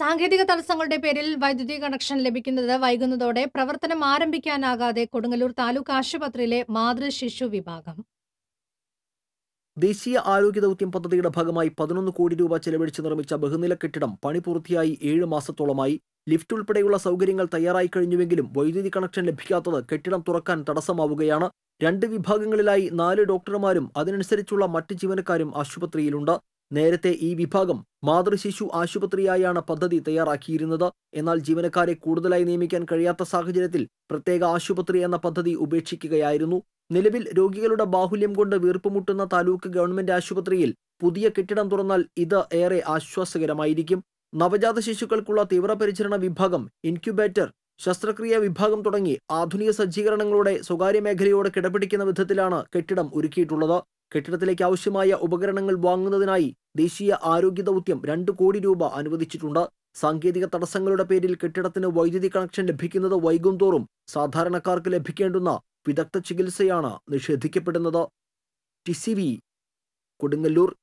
സാങ്കേതിക തടസ്സങ്ങളുടെ പേരിൽ വൈദ്യുതി കണക്ഷൻ ലഭിക്കുന്നത് വൈകുന്നതോടെ പ്രവർത്തനം ആരംഭിക്കാനാകാതെ കൊടുങ്ങല്ലൂർ താലൂക്ക് ആശുപത്രിയിലെ മാതൃശിശു വിഭാഗം ദേശീയ ആരോഗ്യ ദൗത്യം പദ്ധതിയുടെ ഭാഗമായി പതിനൊന്ന് കോടി രൂപ ചെലവഴിച്ച് നിർമ്മിച്ച ബഹുനില കെട്ടിടം പണി പൂർത്തിയായി ഏഴ് മാസത്തോളമായി ലിഫ്റ്റ് ഉൾപ്പെടെയുള്ള സൗകര്യങ്ങൾ തയ്യാറായി കഴിഞ്ഞുവെങ്കിലും വൈദ്യുതി കണക്ഷൻ ലഭിക്കാത്തത് കെട്ടിടം തുറക്കാൻ തടസ്സമാവുകയാണ് രണ്ട് വിഭാഗങ്ങളിലായി നാല് ഡോക്ടർമാരും അതിനനുസരിച്ചുള്ള മറ്റ് ജീവനക്കാരും ആശുപത്രിയിലുണ്ട് നേരത്തെ ഈ വിഭാഗം മാതൃശിശു ആശുപത്രിയായാണ് പദ്ധതി തയ്യാറാക്കിയിരുന്നത് എന്നാൽ ജീവനക്കാരെ കൂടുതലായി നിയമിക്കാൻ കഴിയാത്ത സാഹചര്യത്തിൽ പ്രത്യേക ആശുപത്രി എന്ന പദ്ധതി ഉപേക്ഷിക്കുകയായിരുന്നു നിലവിൽ രോഗികളുടെ ബാഹുല്യം കൊണ്ട് വീർപ്പുമുട്ടുന്ന താലൂക്ക് ഗവൺമെന്റ് ആശുപത്രിയിൽ പുതിയ കെട്ടിടം തുറന്നാൽ ഇത് ഏറെ ആശ്വാസകരമായിരിക്കും നവജാത ശിശുക്കൾക്കുള്ള തീവ്രപരിചരണ വിഭാഗം ഇൻക്യുബേറ്റർ ശസ്ത്രക്രിയ വിഭാഗം തുടങ്ങി ആധുനിക സജ്ജീകരണങ്ങളോടെ സ്വകാര്യ മേഖലയോട് കിടപിടിക്കുന്ന വിധത്തിലാണ് കെട്ടിടം ഒരുക്കിയിട്ടുള്ളത് കെട്ടിടത്തിലേക്ക് ആവശ്യമായ ഉപകരണങ്ങൾ വാങ്ങുന്നതിനായി ദേശീയ ആരോഗ്യ ദൗത്യം രണ്ട് കോടി രൂപ അനുവദിച്ചിട്ടുണ്ട് സാങ്കേതിക തടസ്സങ്ങളുടെ പേരിൽ കെട്ടിടത്തിന് വൈദ്യുതി കണക്ഷൻ ലഭിക്കുന്നത് വൈകുന്തോറും സാധാരണക്കാർക്ക് ലഭിക്കേണ്ടുന്ന വിദഗ്ധ ചികിത്സയാണ് നിഷേധിക്കപ്പെടുന്നത് ടി കൊടുങ്ങല്ലൂർ